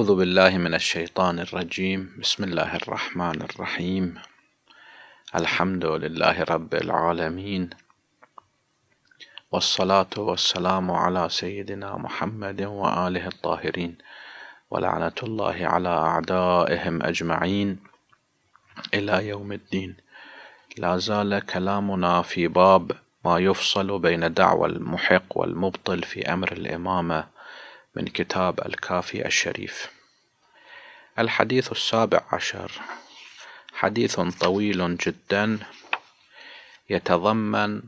أعوذ بالله من الشيطان الرجيم بسم الله الرحمن الرحيم الحمد لله رب العالمين والصلاة والسلام على سيدنا محمد وآله الطاهرين ولعنة الله على أعدائهم أجمعين إلى يوم الدين لا زال كلامنا في باب ما يفصل بين دعوى المحق والمبطل في أمر الإمامة من كتاب الكافي الشريف الحديث السابع عشر حديث طويل جدا يتضمن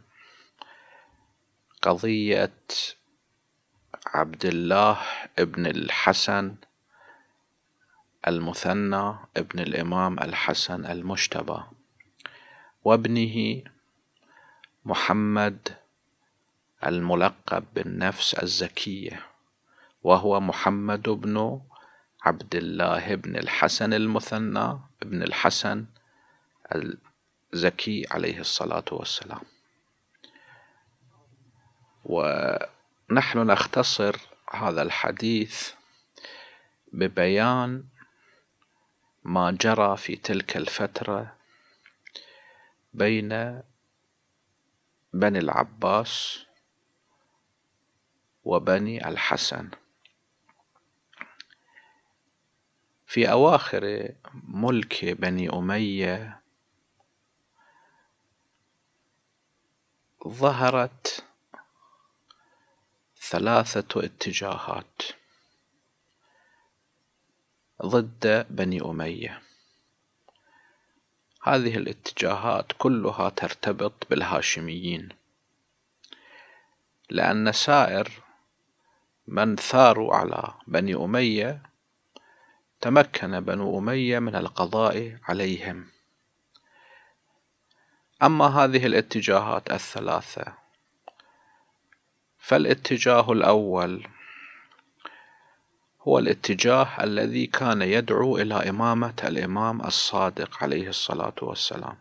قضية عبد الله ابن الحسن المثنى ابن الإمام الحسن المجتبى وابنه محمد الملقب بالنفس الزكيه وهو محمد بن عبد الله بن الحسن المثنى بن الحسن الزكي عليه الصلاة والسلام ونحن نختصر هذا الحديث ببيان ما جرى في تلك الفترة بين بني العباس وبني الحسن في أواخر ملك بني أمية ظهرت ثلاثة اتجاهات ضد بني أمية هذه الاتجاهات كلها ترتبط بالهاشميين لأن سائر من ثاروا على بني أمية تمكن بنو أمية من القضاء عليهم أما هذه الاتجاهات الثلاثة فالاتجاه الأول هو الاتجاه الذي كان يدعو إلى إمامة الإمام الصادق عليه الصلاة والسلام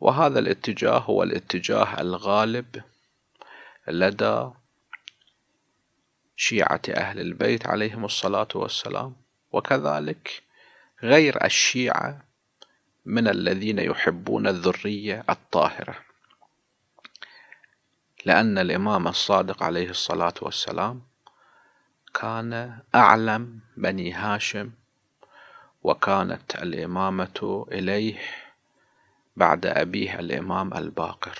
وهذا الاتجاه هو الاتجاه الغالب لدى شيعة أهل البيت عليهم الصلاة والسلام وكذلك غير الشيعة من الذين يحبون الذرية الطاهرة لأن الإمام الصادق عليه الصلاة والسلام كان أعلم بني هاشم وكانت الإمامة إليه بعد أبيه الإمام الباقر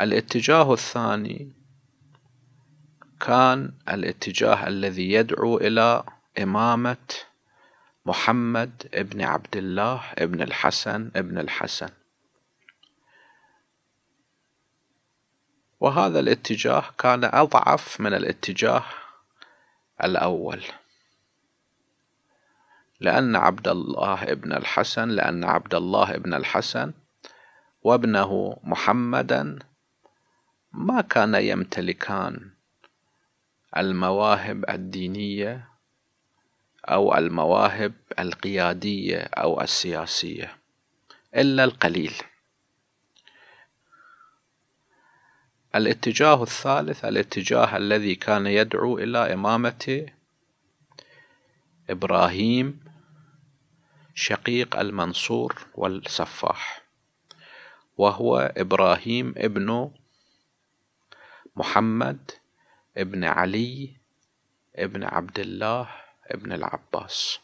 الاتجاه الثاني كان الاتجاه الذي يدعو إلى إمامة محمد ابن عبد الله ابن الحسن ابن الحسن وهذا الاتجاه كان أضعف من الاتجاه الأول لأن عبد الله ابن الحسن لأن عبد الله ابن الحسن وابنه محمدا ما كان يمتلكان المواهب الدينية أو المواهب القيادية أو السياسية إلا القليل الاتجاه الثالث الاتجاه الذي كان يدعو إلى إمامة إبراهيم شقيق المنصور والسفاح وهو إبراهيم ابن محمد ابن علي ابن عبد الله ابن العباس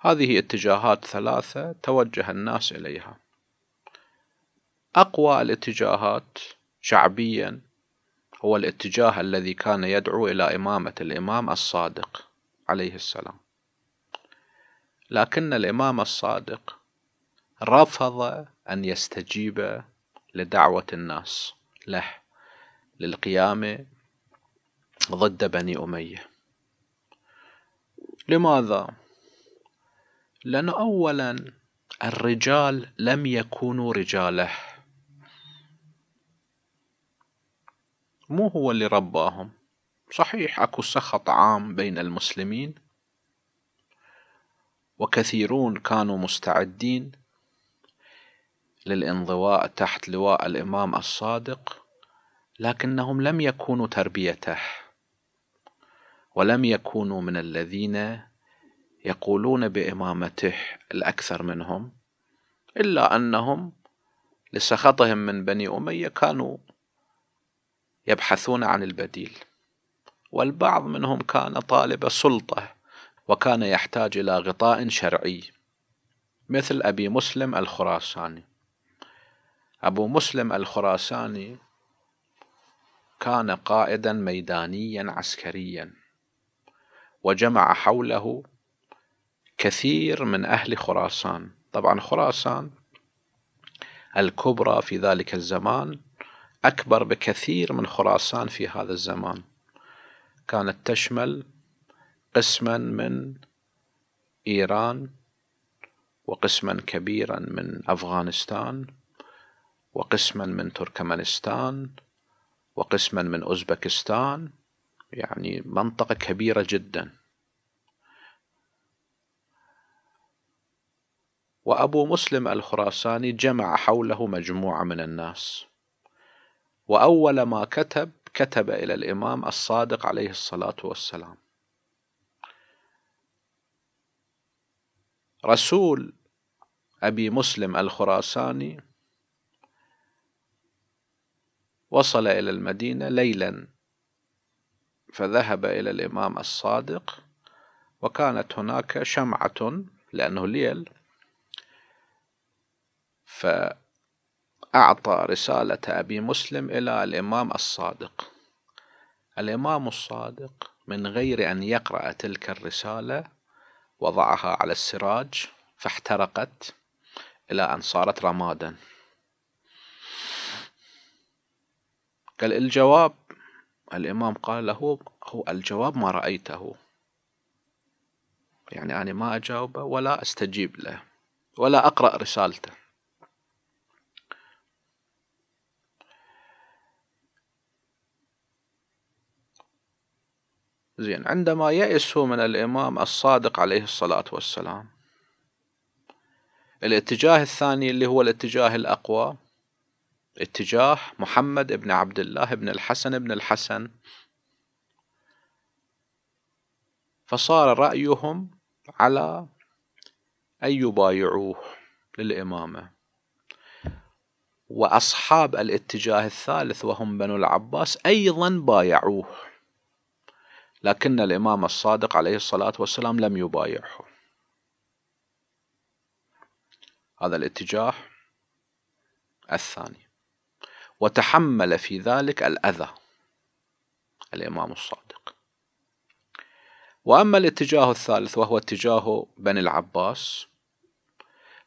هذه اتجاهات ثلاثة توجه الناس إليها أقوى الاتجاهات شعبيا هو الاتجاه الذي كان يدعو إلى إمامة الإمام الصادق عليه السلام لكن الإمام الصادق رفض أن يستجيب لدعوة الناس له للقيامة ضد بني أمية لماذا؟ لأن أولا الرجال لم يكونوا رجاله مو هو اللي رباهم صحيح اكو سخط عام بين المسلمين وكثيرون كانوا مستعدين للانضواء تحت لواء الإمام الصادق لكنهم لم يكونوا تربيته ولم يكونوا من الذين يقولون بإمامته الأكثر منهم إلا أنهم لسخطهم من بني أمية كانوا يبحثون عن البديل والبعض منهم كان طالب سلطة وكان يحتاج إلى غطاء شرعي مثل أبي مسلم الخراساني أبو مسلم الخراساني كان قائدا ميدانيا عسكريا وجمع حوله كثير من أهل خراسان طبعا خراسان الكبرى في ذلك الزمان أكبر بكثير من خراسان في هذا الزمان كانت تشمل قسما من إيران وقسما كبيرا من أفغانستان وقسما من تركمانستان وقسما من أوزبكستان يعني منطقة كبيرة جدا وأبو مسلم الخراساني جمع حوله مجموعة من الناس وأول ما كتب كتب إلى الإمام الصادق عليه الصلاة والسلام رسول أبي مسلم الخراساني وصل إلى المدينة ليلا فذهب إلى الإمام الصادق وكانت هناك شمعة لأنه ليل فأعطى رسالة أبي مسلم إلى الإمام الصادق الإمام الصادق من غير أن يقرأ تلك الرسالة وضعها على السراج فاحترقت إلى أن صارت رمادا قال الجواب الإمام قال له هو الجواب ما رأيته يعني أنا ما أجاوبه ولا أستجيب له ولا أقرأ رسالته زين عندما يئسوا من الإمام الصادق عليه الصلاة والسلام الاتجاه الثاني اللي هو الاتجاه الأقوى اتجاه محمد بن عبد الله بن الحسن بن الحسن فصار رأيهم على أن يبايعوه للإمامة وأصحاب الاتجاه الثالث وهم بنو العباس أيضا بايعوه لكن الإمام الصادق عليه الصلاة والسلام لم يبايعه هذا الاتجاه الثاني وتحمل في ذلك الأذى الإمام الصادق وأما الاتجاه الثالث وهو اتجاه بني العباس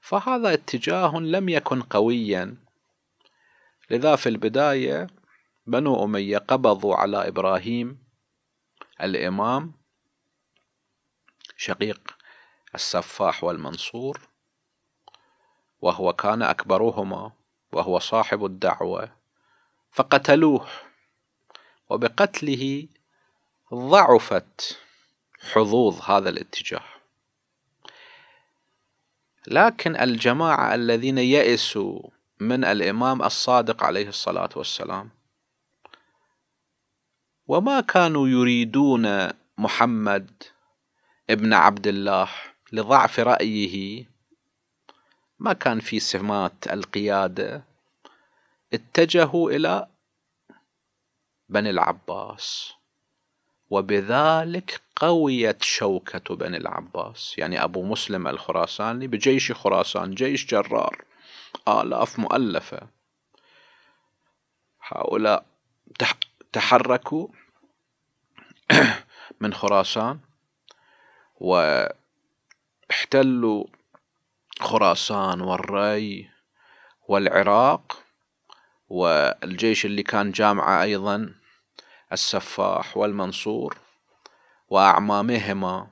فهذا اتجاه لم يكن قويا لذا في البداية بنو أمية قبضوا على إبراهيم الإمام شقيق السفاح والمنصور وهو كان أكبرهما وهو صاحب الدعوة فقتلوه وبقتله ضعفت حظوظ هذا الاتجاه لكن الجماعة الذين يئسوا من الإمام الصادق عليه الصلاة والسلام وما كانوا يريدون محمد ابن عبد الله لضعف رأيه ما كان في سمات القيادة اتجهوا إلى بني العباس وبذلك قويت شوكة بني العباس يعني أبو مسلم الخراساني بجيش خراسان جيش جرار آلاف مؤلفة هؤلاء تحركوا من خراسان واحتلوا خراسان والري والعراق والجيش اللي كان جامعة أيضا السفاح والمنصور وأعمامهما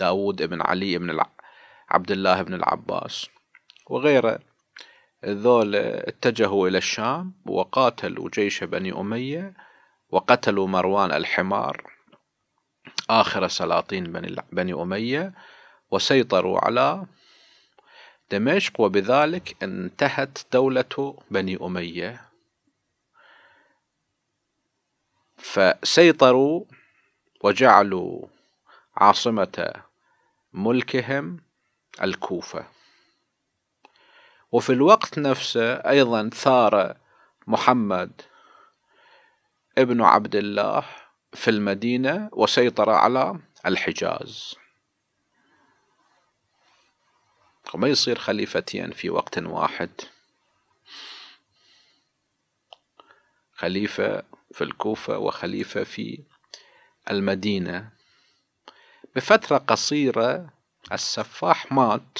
داود بن علي بن عبد الله بن العباس وغيره ذول اتجهوا إلى الشام وقاتلوا جيش بني أمية وقتلوا مروان الحمار آخر سلاطين بني, بني أمية وسيطروا على دمشق وبذلك انتهت دولة بني أمية فسيطروا وجعلوا عاصمة ملكهم الكوفة وفي الوقت نفسه أيضا ثار محمد ابن عبد الله في المدينة وسيطر على الحجاز وما يصير خليفتين في وقت واحد خليفة في الكوفة وخليفة في المدينة بفترة قصيرة السفاح مات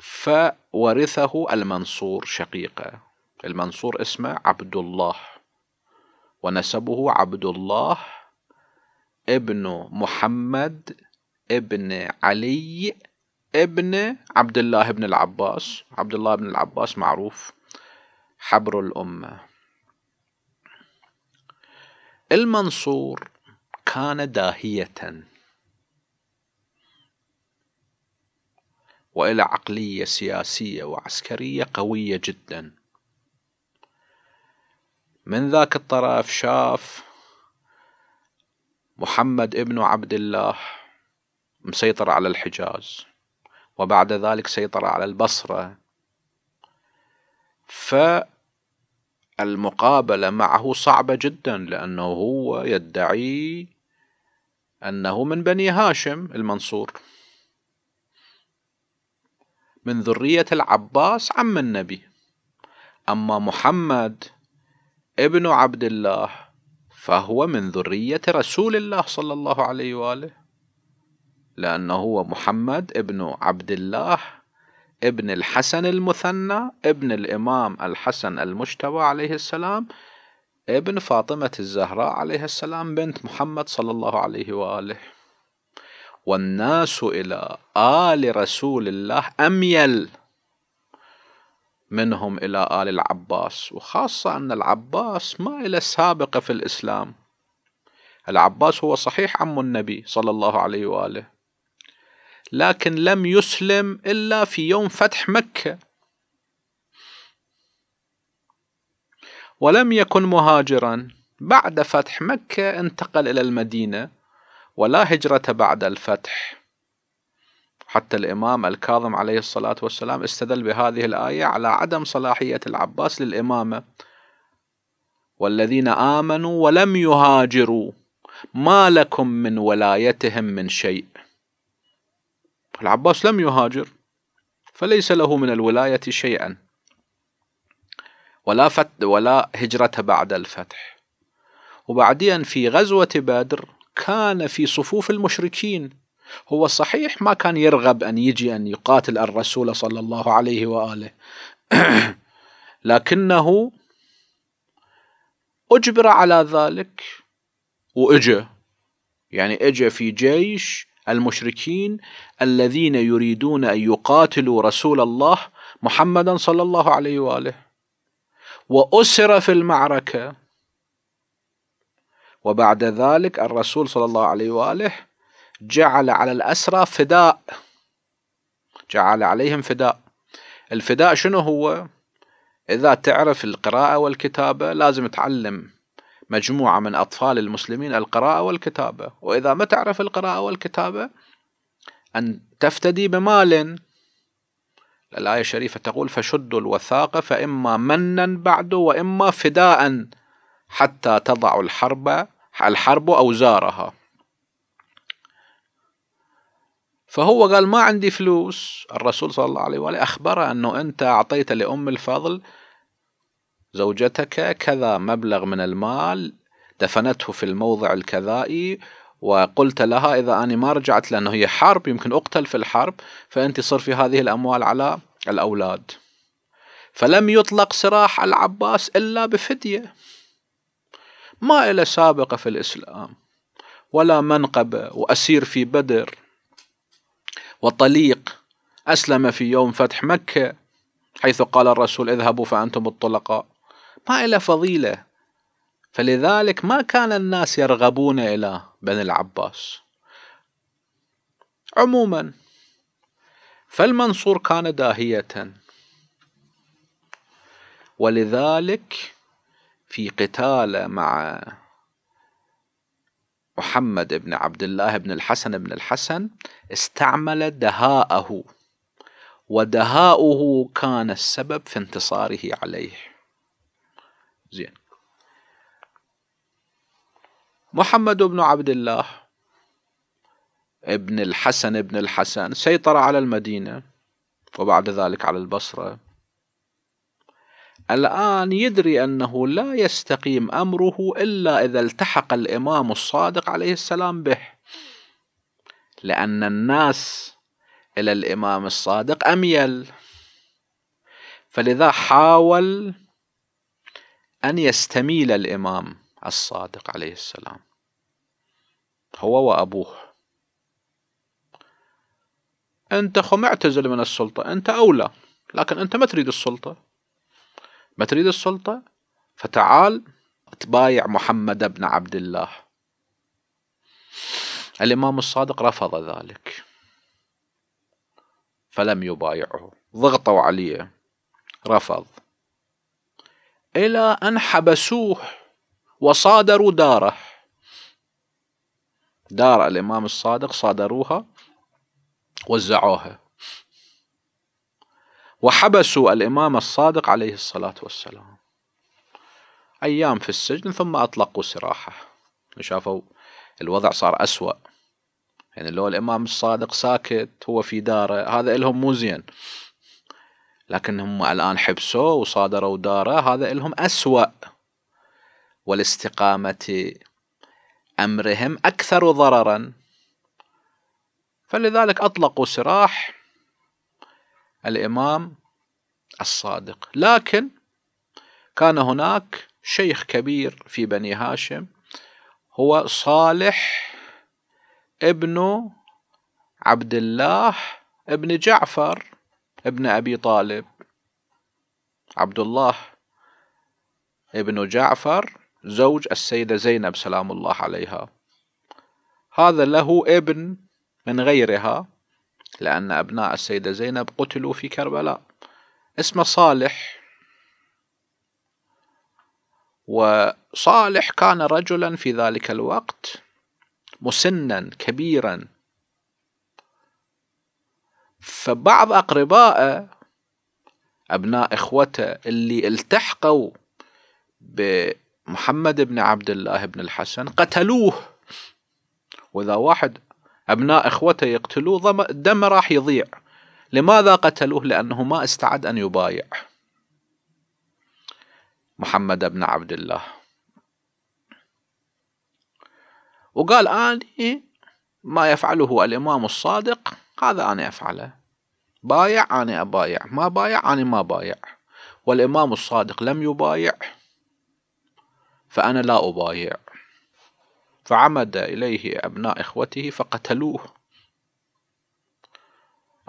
فورثه المنصور شقيقة المنصور اسمه عبد الله ونسبه عبد الله ابن محمد ابن علي ابن عبد الله بن العباس عبد الله بن العباس معروف حبر الأمة المنصور كان داهية وإلى عقلية سياسية وعسكرية قوية جدا من ذاك الطرف شاف محمد ابن عبد الله مسيطر على الحجاز وبعد ذلك سيطر على البصرة فالمقابلة معه صعبة جدا لأنه هو يدعي أنه من بني هاشم المنصور من ذرية العباس عم النبي أما محمد ابن عبد الله فهو من ذرية رسول الله صلى الله عليه وآله لأنه هو محمد ابن عبد الله ابن الحسن المثنى ابن الإمام الحسن المجتبى عليه السلام ابن فاطمة الزهراء عليه السلام بنت محمد صلى الله عليه وآله والناس إلى آل رسول الله أميل منهم إلى آل العباس وخاصة أن العباس ما إلى سابقة في الإسلام العباس هو صحيح عم النبي صلى الله عليه وآله لكن لم يسلم إلا في يوم فتح مكة ولم يكن مهاجرا بعد فتح مكة انتقل إلى المدينة ولا هجرة بعد الفتح حتى الإمام الكاظم عليه الصلاة والسلام استدل بهذه الآية على عدم صلاحية العباس للإمامة والذين آمنوا ولم يهاجروا ما لكم من ولايتهم من شيء العباس لم يهاجر فليس له من الولاية شيئا ولا, فت ولا هجرة بعد الفتح وبعدين في غزوة بدر كان في صفوف المشركين هو صحيح ما كان يرغب أن يجي أن يقاتل الرسول صلى الله عليه وآله لكنه أجبر على ذلك وإجا يعني إجا في جيش المشركين الذين يريدون ان يقاتلوا رسول الله محمدا صلى الله عليه واله واسر في المعركه وبعد ذلك الرسول صلى الله عليه واله جعل على الاسرى فداء جعل عليهم فداء الفداء شنو هو؟ اذا تعرف القراءه والكتابه لازم تعلم مجموعة من أطفال المسلمين القراءة والكتابة وإذا ما تعرف القراءة والكتابة أن تفتدي بمال الآية الشريفة تقول فشدوا الوثاق فإما منا بعد وإما فداء حتى تضع الحرب الحرب أوزارها فهو قال ما عندي فلوس الرسول صلى الله عليه وآله أخبره أنه أنت أعطيت لأم الفضل زوجتك كذا مبلغ من المال دفنته في الموضع الكذائي وقلت لها إذا أنا ما رجعت لأنه هي حرب يمكن أقتل في الحرب فأنت صرفي هذه الأموال على الأولاد فلم يطلق سراح العباس إلا بفدية ما له سابقة في الإسلام ولا منقبة وأسير في بدر وطليق أسلم في يوم فتح مكة حيث قال الرسول اذهبوا فأنتم الطلقاء ما إلى فضيلة فلذلك ما كان الناس يرغبون إلى بني العباس عموما فالمنصور كان داهية ولذلك في قتال مع محمد بن عبد الله بن الحسن بن الحسن استعمل دهاءه ودهاؤه كان السبب في انتصاره عليه زين محمد بن عبد الله ابن الحسن بن الحسن سيطر على المدينة وبعد ذلك على البصرة الآن يدري أنه لا يستقيم أمره إلا إذا التحق الإمام الصادق عليه السلام به لأن الناس إلى الإمام الصادق أميل فلذا حاول أن يستميل الإمام الصادق عليه السلام هو وأبوه أنت خم اعتزل من السلطة أنت أولى لكن أنت ما تريد السلطة ما تريد السلطة فتعال تبايع محمد بن عبد الله الإمام الصادق رفض ذلك فلم يبايعه ضغطوا عليه رفض إلى أن حبسوه وصادروا داره دار الإمام الصادق صادروها وزعوها وحبسوا الإمام الصادق عليه الصلاة والسلام أيام في السجن ثم أطلقوا سراحه شافوا الوضع صار أسوأ يعني لو الإمام الصادق ساكت هو في داره هذا إلهم مو زين لكن هم الآن حبسوا وصادروا داره هذا لهم أسوأ والاستقامة أمرهم أكثر ضررا فلذلك أطلقوا سراح الإمام الصادق لكن كان هناك شيخ كبير في بني هاشم هو صالح ابن عبد الله ابن جعفر ابن أبي طالب عبد الله ابن جعفر زوج السيدة زينب سلام الله عليها هذا له ابن من غيرها لأن أبناء السيدة زينب قتلوا في كربلاء اسمه صالح وصالح كان رجلا في ذلك الوقت مسنا كبيرا فبعض أقربائه أبناء إخوته اللي التحقوا بمحمد بن عبد الله بن الحسن قتلوه وإذا واحد أبناء إخوته يقتلوه دم راح يضيع لماذا قتلوه لأنه ما استعد أن يبايع محمد بن عبد الله وقال آني ما يفعله الإمام الصادق هذا أنا أفعله بايع أنا أبايع ما بايع أنا ما بايع والإمام الصادق لم يبايع فأنا لا أبايع فعمد إليه أبناء إخوته فقتلوه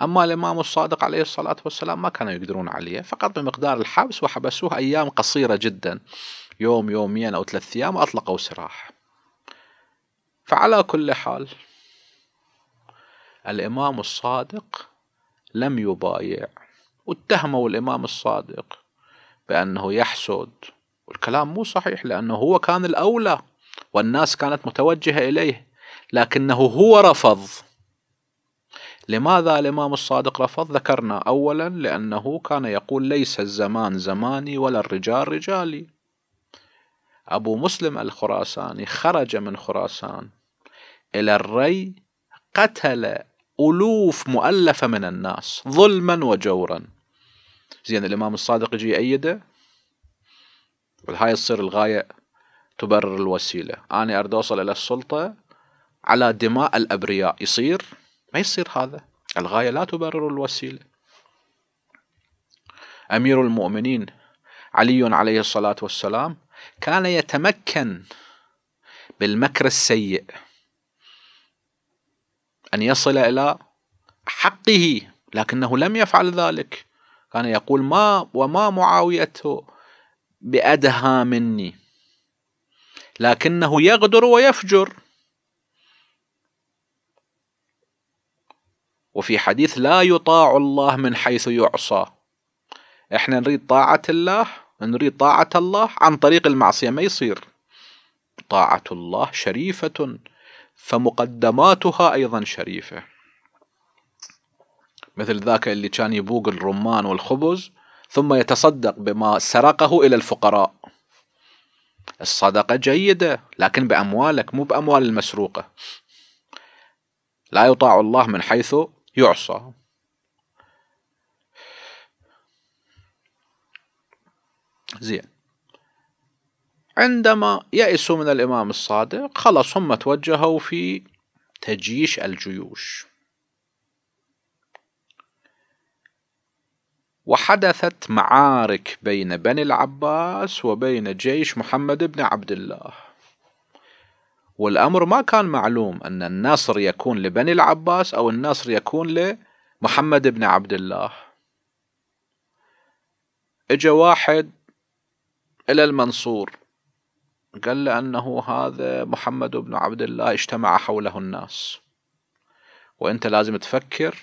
أما الإمام الصادق عليه الصلاة والسلام ما كانوا يقدرون عليه فقط بمقدار الحبس وحبسوه أيام قصيرة جدا يوم يومين أو ثلاث أيام وأطلقوا سراح فعلى كل حال الإمام الصادق لم يبايع واتهموا الإمام الصادق بأنه يحسد والكلام مو صحيح لأنه هو كان الأولى والناس كانت متوجهة إليه لكنه هو رفض لماذا الإمام الصادق رفض ذكرنا أولا لأنه كان يقول ليس الزمان زماني ولا الرجال رجالي أبو مسلم الخراساني خرج من خراسان إلى الري قتل ألوف مؤلفة من الناس ظلما وجورا زين الإمام الصادق يجي يأيده والهاي تصير الغاية تبرر الوسيلة أنا أريد أوصل إلى السلطة على دماء الأبرياء يصير ما يصير هذا الغاية لا تبرر الوسيلة أمير المؤمنين علي عليه الصلاة والسلام كان يتمكن بالمكر السيء أن يصل إلى حقه لكنه لم يفعل ذلك كان يقول ما وما معاويته بأدهى مني لكنه يغدر ويفجر وفي حديث لا يطاع الله من حيث يعصى احنا نريد طاعة الله نريد طاعة الله عن طريق المعصية ما يصير طاعة الله شريفة فمقدماتها أيضا شريفة مثل ذاك اللي كان يبوق الرمان والخبز ثم يتصدق بما سرقه إلى الفقراء الصدقة جيدة لكن بأموالك مو بأموال المسروقة لا يطاع الله من حيث يعصى زين عندما يئسوا من الإمام الصادق خلص هم توجهوا في تجيش الجيوش وحدثت معارك بين بني العباس وبين جيش محمد بن عبد الله والأمر ما كان معلوم أن النصر يكون لبني العباس أو النصر يكون لمحمد بن عبد الله اجا واحد إلى المنصور قال لأنه هذا محمد بن عبد الله اجتمع حوله الناس وأنت لازم تفكر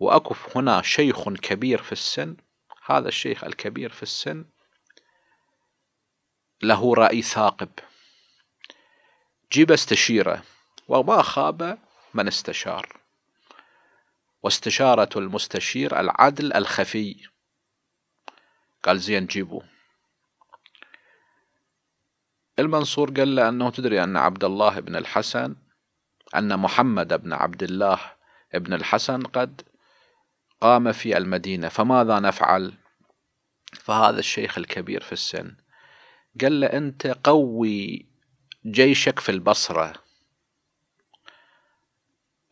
وأكف هنا شيخ كبير في السن هذا الشيخ الكبير في السن له رأي ثاقب جيب استشيره وما خاب من استشار واستشارة المستشير العدل الخفي قال زين جيبوه المنصور قال له أنه تدري أن عبد الله بن الحسن أن محمد بن عبد الله بن الحسن قد قام في المدينة فماذا نفعل فهذا الشيخ الكبير في السن قال له أنت قوي جيشك في البصرة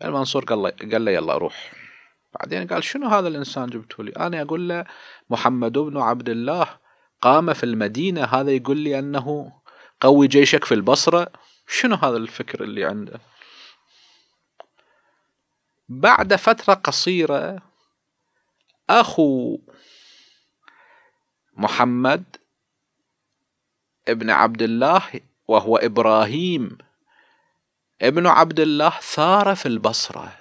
المنصور قال له, قال له يلا روح بعدين قال شنو هذا الإنسان جبته لي أنا أقول له محمد بن عبد الله قام في المدينة هذا يقول لي أنه قوي جيشك في البصرة شنو هذا الفكر اللي عنده بعد فترة قصيرة أخو محمد ابن عبد الله وهو إبراهيم ابن عبد الله ثار في البصرة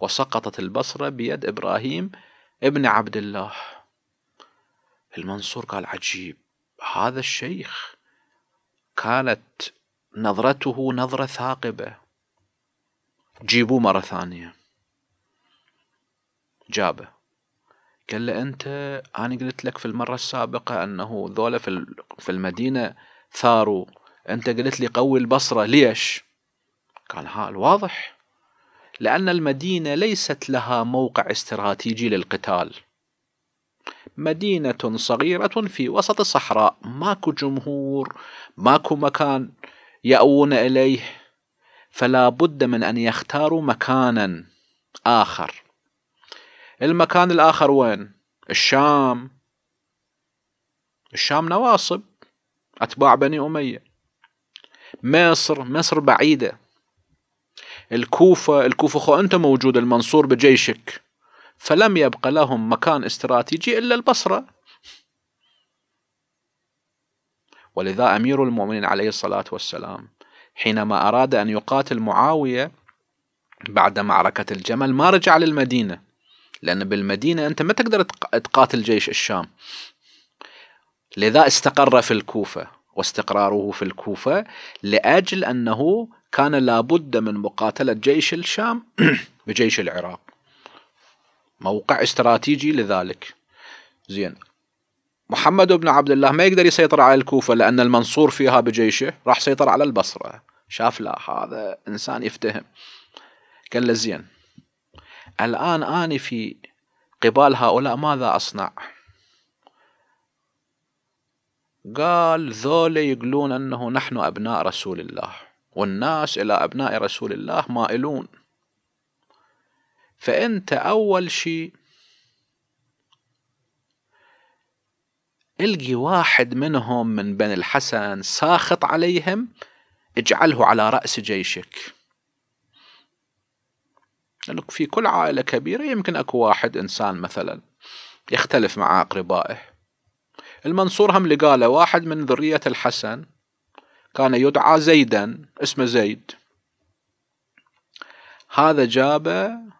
وسقطت البصرة بيد إبراهيم ابن عبد الله المنصور قال عجيب هذا الشيخ كانت نظرته نظرة ثاقبة جيبوه مرة ثانية جابه قال له أنت أنا قلت لك في المرة السابقة أنه ذولا في المدينة ثاروا أنت قلت لي قوي البصرة ليش قال ها الواضح لأن المدينة ليست لها موقع استراتيجي للقتال مدينة صغيرة في وسط الصحراء ماكو جمهور ماكو مكان يأوون إليه فلا بد من أن يختاروا مكانا آخر المكان الآخر وين؟ الشام الشام نواصب أتباع بني أمية مصر مصر بعيدة الكوفة الكوفة خو أنت موجود المنصور بجيشك فلم يبق لهم مكان استراتيجي إلا البصرة ولذا أمير المؤمنين عليه الصلاة والسلام حينما أراد أن يقاتل معاوية بعد معركة الجمل ما رجع للمدينة لأن بالمدينة أنت ما تقدر تقاتل جيش الشام لذا استقر في الكوفة واستقراره في الكوفة لأجل أنه كان لابد من مقاتلة جيش الشام بجيش العراق موقع استراتيجي لذلك زين محمد بن عبد الله ما يقدر يسيطر على الكوفة لأن المنصور فيها بجيشه راح سيطر على البصرة شاف لا هذا إنسان يفتهم قال له زين الآن أنا في قبال هؤلاء ماذا أصنع قال ذولا يقولون أنه نحن أبناء رسول الله والناس إلى أبناء رسول الله مائلون فأنت أول شيء القي واحد منهم من بني الحسن ساخط عليهم اجعله على رأس جيشك لأنك في كل عائلة كبيرة يمكن أكو واحد إنسان مثلا يختلف مع أقربائه المنصور هم لقاله واحد من ذرية الحسن كان يدعى زيدا اسمه زيد هذا جابه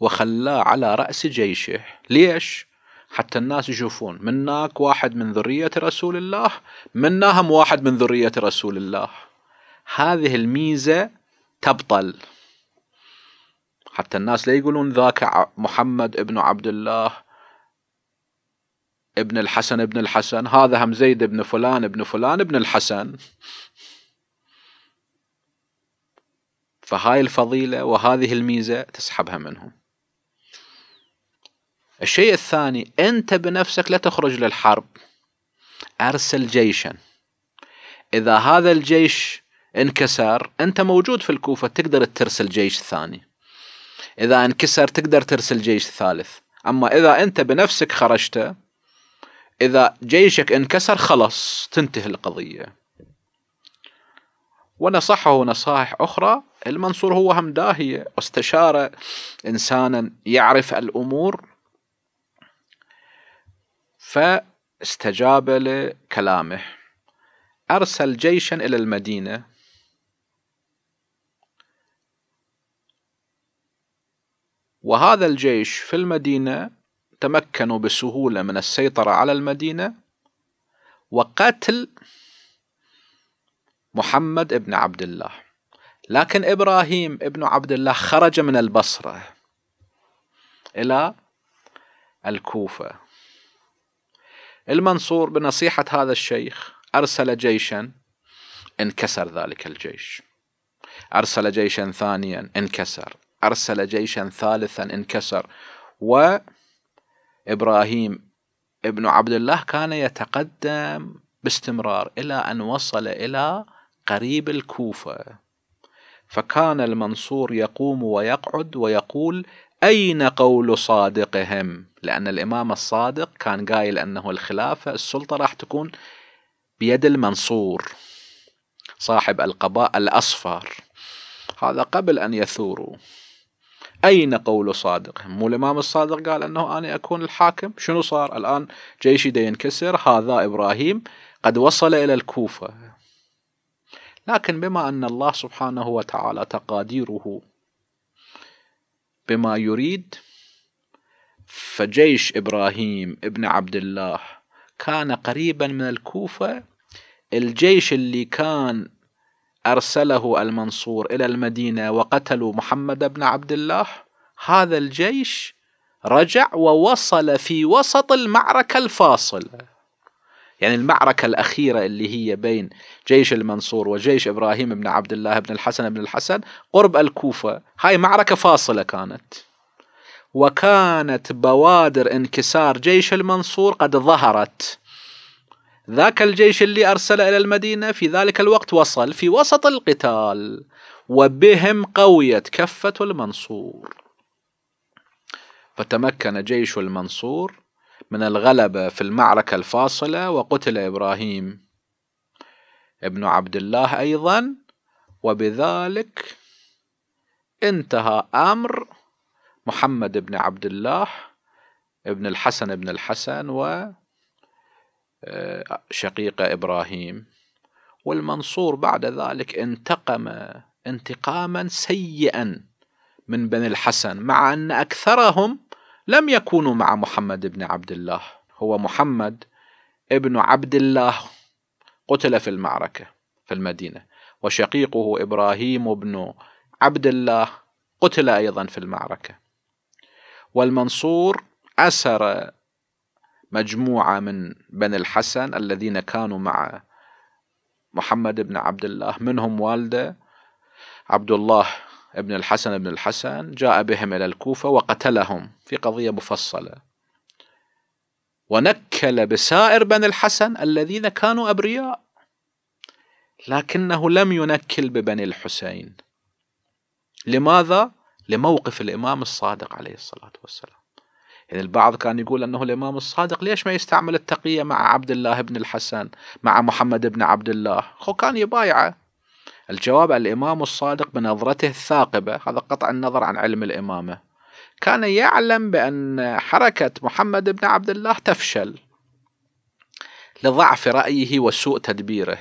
وخلاه على رأس جيشه ليش؟ حتى الناس يشوفون مناك واحد من ذرية رسول الله مناهم واحد من ذرية رسول الله هذه الميزة تبطل حتى الناس لا يقولون ذاك محمد ابن عبد الله ابن الحسن ابن الحسن هذا هم زيد ابن فلان ابن فلان ابن الحسن فهاي الفضيلة وهذه الميزة تسحبها منهم الشيء الثاني أنت بنفسك لا تخرج للحرب أرسل جيشا إذا هذا الجيش انكسر أنت موجود في الكوفة تقدر ترسل جيش ثاني إذا انكسر تقدر ترسل جيش ثالث أما إذا أنت بنفسك خرجت إذا جيشك انكسر خلص تنتهي القضية ونصحه نصائح أخرى المنصور هو هم داهية واستشار إنسانا يعرف الأمور فاستجاب لكلامه أرسل جيشا إلى المدينة وهذا الجيش في المدينة تمكنوا بسهولة من السيطرة على المدينة وقتل محمد بن عبد الله لكن إبراهيم بن عبد الله خرج من البصرة إلى الكوفة المنصور بنصيحة هذا الشيخ أرسل جيشا انكسر ذلك الجيش أرسل جيشا ثانيا انكسر أرسل جيشا ثالثا انكسر وإبراهيم ابن عبد الله كان يتقدم باستمرار إلى أن وصل إلى قريب الكوفة فكان المنصور يقوم ويقعد ويقول أين قول صادقهم لأن الإمام الصادق كان قايل أنه الخلافة السلطة راح تكون بيد المنصور صاحب القباء الأصفر هذا قبل أن يثوروا أين قول صادقهم مو الإمام الصادق قال أنه أنا أكون الحاكم شنو صار الآن جيشي دي ينكسر هذا إبراهيم قد وصل إلى الكوفة لكن بما أن الله سبحانه وتعالى تقاديره بما يريد فجيش إبراهيم ابن عبد الله كان قريبا من الكوفة الجيش اللي كان أرسله المنصور إلى المدينة وقتلوا محمد بن عبد الله هذا الجيش رجع ووصل في وسط المعركة الفاصلة يعني المعركة الأخيرة اللي هي بين جيش المنصور وجيش إبراهيم بن عبد الله بن الحسن بن الحسن قرب الكوفة هاي معركة فاصلة كانت وكانت بوادر انكسار جيش المنصور قد ظهرت ذاك الجيش اللي أرسل إلى المدينة في ذلك الوقت وصل في وسط القتال وبهم قويت كفة المنصور فتمكن جيش المنصور من الغلبة في المعركة الفاصلة وقتل إبراهيم ابن عبد الله أيضا وبذلك انتهى أمر محمد بن عبد الله ابن الحسن بن الحسن و آه، شقيقه إبراهيم والمنصور بعد ذلك انتقم انتقاما سيئا من بني الحسن مع أن أكثرهم لم يكونوا مع محمد بن عبد الله هو محمد ابن عبد الله قتل في المعركة في المدينة وشقيقه إبراهيم بن عبد الله قتل أيضا في المعركة والمنصور أسر مجموعة من بني الحسن الذين كانوا مع محمد بن عبد الله منهم والده عبد الله ابن الحسن بن الحسن جاء بهم إلى الكوفة وقتلهم في قضية مفصلة ونكل بسائر بني الحسن الذين كانوا أبرياء لكنه لم ينكل ببني الحسين لماذا؟ لموقف الإمام الصادق عليه الصلاة والسلام يعني البعض كان يقول أنه الإمام الصادق ليش ما يستعمل التقية مع عبد الله بن الحسن مع محمد بن عبد الله هو كان يبايعه الجواب الإمام الصادق بنظرته الثاقبة هذا قطع النظر عن علم الإمامة كان يعلم بأن حركة محمد بن عبد الله تفشل لضعف رأيه وسوء تدبيره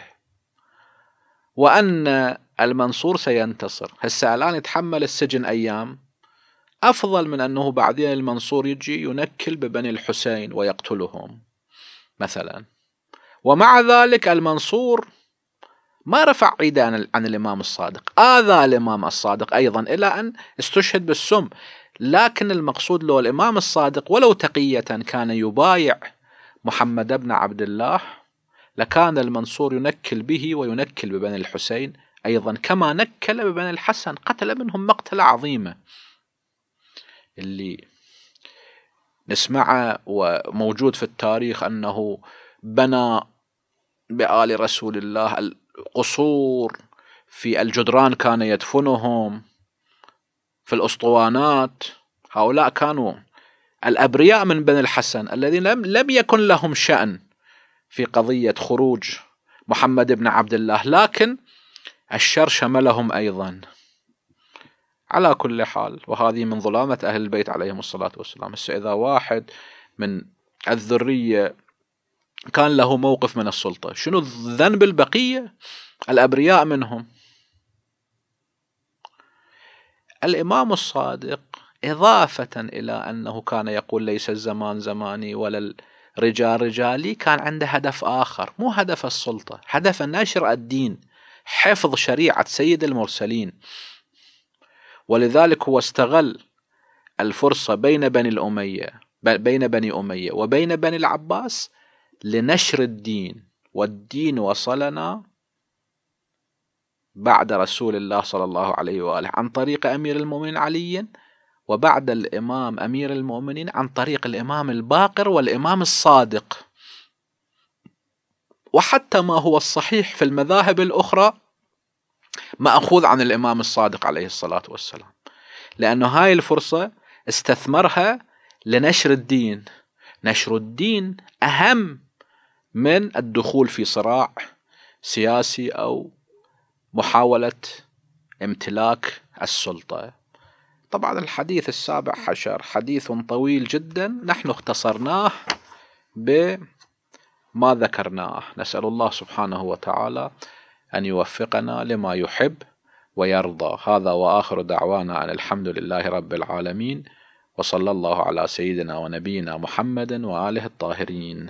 وأن المنصور سينتصر هسه الآن يتحمل السجن أيام أفضل من أنه بعدين المنصور يجي ينكل ببني الحسين ويقتلهم مثلا ومع ذلك المنصور ما رفع عيدة عن الامام الصادق اذى الامام الصادق ايضا الى ان استشهد بالسم لكن المقصود لو الامام الصادق ولو تقيه كان يبايع محمد بن عبد الله لكان المنصور ينكل به وينكل ببني الحسين ايضا كما نكل ببني الحسن قتل منهم مقتله عظيمه اللي نسمعه وموجود في التاريخ انه بنى بآل رسول الله قصور في الجدران كان يدفنهم في الأسطوانات هؤلاء كانوا الأبرياء من بني الحسن الذين لم, لم يكن لهم شأن في قضية خروج محمد بن عبد الله لكن الشر شملهم أيضا على كل حال وهذه من ظلامة أهل البيت عليهم الصلاة والسلام إذا واحد من الذرية كان له موقف من السلطة شنو ذنب البقية الأبرياء منهم الإمام الصادق إضافة إلى أنه كان يقول ليس الزمان زماني ولا الرجال رجالي كان عنده هدف آخر مو هدف السلطة هدف نشر الدين حفظ شريعة سيد المرسلين ولذلك هو استغل الفرصة بين بني الأمية بين بني أمية وبين بني العباس لنشر الدين والدين وصلنا بعد رسول الله صلى الله عليه وآله عن طريق أمير المؤمنين علي وبعد الإمام أمير المؤمنين عن طريق الإمام الباقر والإمام الصادق وحتى ما هو الصحيح في المذاهب الأخرى مأخوذ عن الإمام الصادق عليه الصلاة والسلام لأنه هاي الفرصة استثمرها لنشر الدين نشر الدين أهم من الدخول في صراع سياسي او محاوله امتلاك السلطه طبعا الحديث السابع عشر حديث طويل جدا نحن اختصرناه بما ذكرناه نسال الله سبحانه وتعالى ان يوفقنا لما يحب ويرضى هذا واخر دعوانا ان الحمد لله رب العالمين وصلى الله على سيدنا ونبينا محمد واله الطاهرين